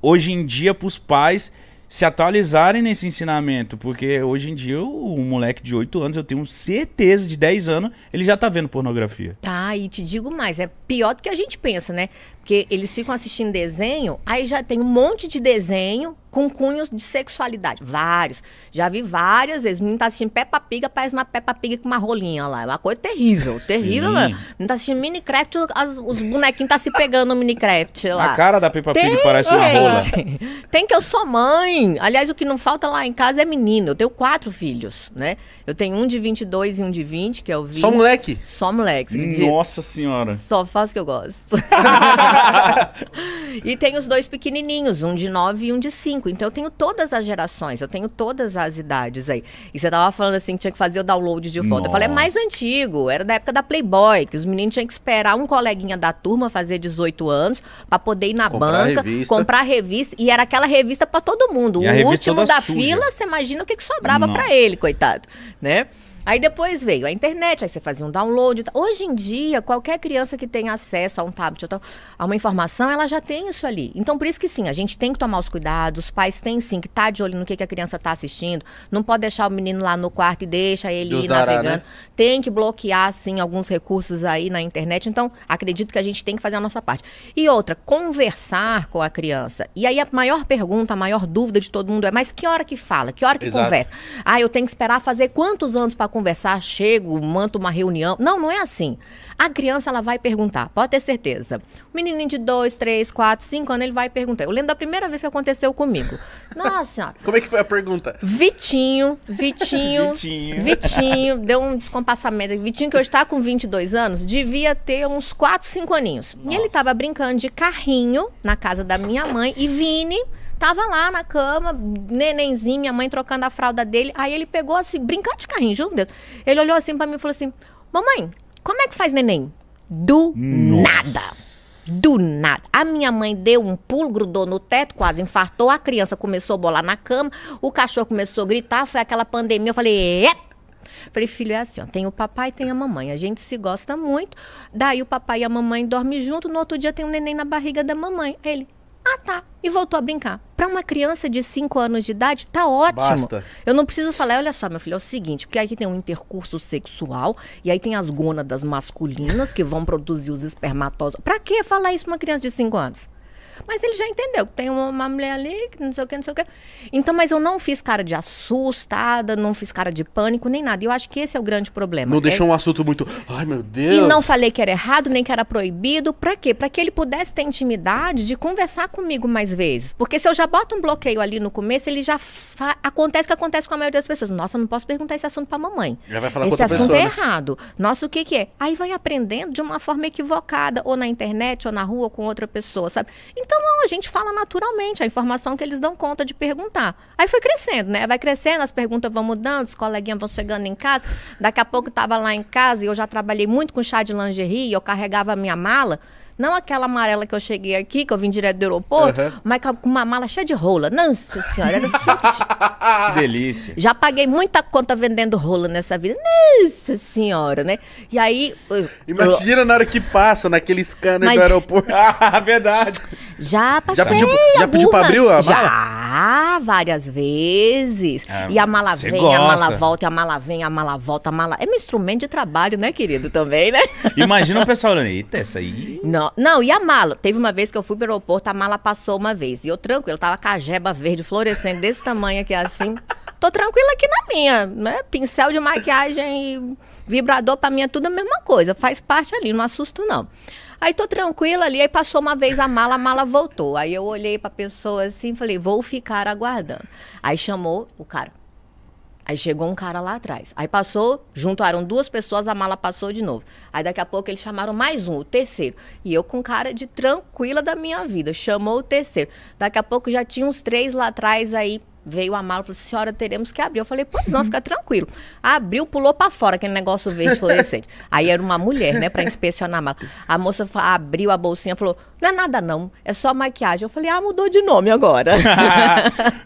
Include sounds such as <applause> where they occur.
hoje em dia para os pais se atualizarem nesse ensinamento, porque hoje em dia o moleque de 8 anos, eu tenho certeza de 10 anos, ele já tá vendo pornografia. Tá, e te digo mais, é pior do que a gente pensa, né? Porque eles ficam assistindo desenho, aí já tem um monte de desenho com cunhos de sexualidade. Vários. Já vi várias vezes. O menino tá assistindo Peppa Pig, parece uma Peppa Pig com uma rolinha lá. É uma coisa terrível, terrível, né? O menino tá assistindo Minecraft, as, os bonequinhos tá se pegando no Minecraft lá. A cara da Peppa Pig Tem, parece uma rola. Tem que eu sou mãe. Aliás, o que não falta lá em casa é menino. Eu tenho quatro filhos, né? Eu tenho um de 22 e um de 20, que é o Vini. Só moleque? Só moleque. Nossa senhora. Só faço o que eu gosto. <laughs> <laughs> e tem os dois pequenininhos, um de 9 e um de 5. Então eu tenho todas as gerações, eu tenho todas as idades aí. E você tava falando assim que tinha que fazer o download de foto. Nossa. Eu falei, é mais antigo, era da época da Playboy, que os meninos tinham que esperar um coleguinha da turma fazer 18 anos para poder ir na comprar banca, revista. comprar revista. E era aquela revista para todo mundo. E o último da suja. fila, você imagina o que, que sobrava para ele, coitado, né? Aí depois veio a internet, aí você fazia um download. Hoje em dia, qualquer criança que tem acesso a um tablet, a uma informação, ela já tem isso ali. Então, por isso que sim, a gente tem que tomar os cuidados, os pais têm sim que estar tá de olho no que, que a criança está assistindo. Não pode deixar o menino lá no quarto e deixa ele Deus ir dará, navegando. Né? Tem que bloquear, sim, alguns recursos aí na internet. Então, acredito que a gente tem que fazer a nossa parte. E outra, conversar com a criança. E aí a maior pergunta, a maior dúvida de todo mundo é: mas que hora que fala? Que hora que Exato. conversa? Ah, eu tenho que esperar fazer quantos anos para conversar, chego, manto uma reunião. Não, não é assim. A criança, ela vai perguntar, pode ter certeza. O menininho de 2, 3, 4, 5 anos, ele vai perguntar. Eu lembro da primeira vez que aconteceu comigo. Nossa <laughs> Como é que foi a pergunta? Vitinho, Vitinho, <laughs> Vitinho, Vitinho, deu um descompassamento. Vitinho, que hoje está com 22 anos, devia ter uns 4, 5 aninhos. Nossa. E ele estava brincando de carrinho na casa da minha mãe e Vini Tava lá na cama, nenenzinho, minha mãe trocando a fralda dele. Aí ele pegou assim, brincando de carrinho, juro Deus. Ele olhou assim para mim e falou assim: Mamãe, como é que faz neném? Do Nossa. nada. Do nada. A minha mãe deu um pulo, grudou no teto, quase infartou. A criança começou a bolar na cama. O cachorro começou a gritar. Foi aquela pandemia. Eu falei, é. Falei, filho, é assim, ó, tem o papai e tem a mamãe. A gente se gosta muito. Daí o papai e a mamãe dormem junto. No outro dia tem um neném na barriga da mamãe. ele, ah, tá. E voltou a brincar. Para uma criança de 5 anos de idade, tá ótimo. Basta. Eu não preciso falar, olha só, meu filho, é o seguinte, porque aqui tem um intercurso sexual e aí tem as gônadas masculinas que vão produzir os espermatozoides. Para que falar isso pra uma criança de 5 anos? Mas ele já entendeu que tem uma mulher ali, que não sei o que, não sei o que. Então, mas eu não fiz cara de assustada, não fiz cara de pânico, nem nada. E eu acho que esse é o grande problema. Não é... deixou um assunto muito. Ai, meu Deus. E não falei que era errado, nem que era proibido. Pra quê? Pra que ele pudesse ter intimidade de conversar comigo mais vezes. Porque se eu já boto um bloqueio ali no começo, ele já. Fa... Acontece o que acontece com a maioria das pessoas. Nossa, eu não posso perguntar esse assunto pra mamãe. Já vai falar esse com outra assunto é pessoa, é né? errado. Nossa, o que, que é? Aí vai aprendendo de uma forma equivocada, ou na internet, ou na rua, ou com outra pessoa, sabe? Então, então não, a gente fala naturalmente a informação que eles dão conta de perguntar. Aí foi crescendo, né? Vai crescendo, as perguntas vão mudando, os coleguinhas vão chegando em casa. Daqui a pouco estava lá em casa e eu já trabalhei muito com chá de lingerie, eu carregava a minha mala. Não aquela amarela que eu cheguei aqui, que eu vim direto do aeroporto, uhum. mas com uma mala cheia de rola. Nossa senhora, era assim, <laughs> tipo, Que delícia. Já paguei muita conta vendendo rola nessa vida. Nossa senhora, né? E aí. Eu... Imagina na hora que passa, naquele scanner mas... do aeroporto. <laughs> ah, verdade. Já passei. Já pediu, já pediu pra abrir a mala? Já. Ah, várias vezes. Ah, e a mala vem, gosta. a mala volta, e a mala vem, a mala volta, a mala. É um instrumento de trabalho, né, querido? Também, né? <laughs> Imagina o pessoal olhando, eita, essa aí. Não, não, e a mala? Teve uma vez que eu fui pro aeroporto, a mala passou uma vez. E eu tranquilo, tava com a jeba verde florescendo desse tamanho aqui assim. <laughs> Tô tranquila aqui na minha, né? Pincel de maquiagem e vibrador pra mim é tudo a mesma coisa. Faz parte ali, não assusto não. Aí tô tranquila ali, aí passou uma vez a mala, a mala voltou. Aí eu olhei pra pessoa assim, falei, vou ficar aguardando. Aí chamou o cara. Aí chegou um cara lá atrás. Aí passou, juntaram duas pessoas, a mala passou de novo. Aí daqui a pouco eles chamaram mais um, o terceiro. E eu com cara de tranquila da minha vida. Chamou o terceiro. Daqui a pouco já tinha uns três lá atrás aí veio a mala e falou assim, senhora, teremos que abrir. Eu falei, pois não, fica tranquilo. Abriu, pulou para fora, aquele negócio verde fluorescente. <laughs> Aí era uma mulher, né, para inspecionar a mala. A moça abriu a bolsinha e falou, não é nada não, é só maquiagem. Eu falei, ah, mudou de nome agora. <laughs>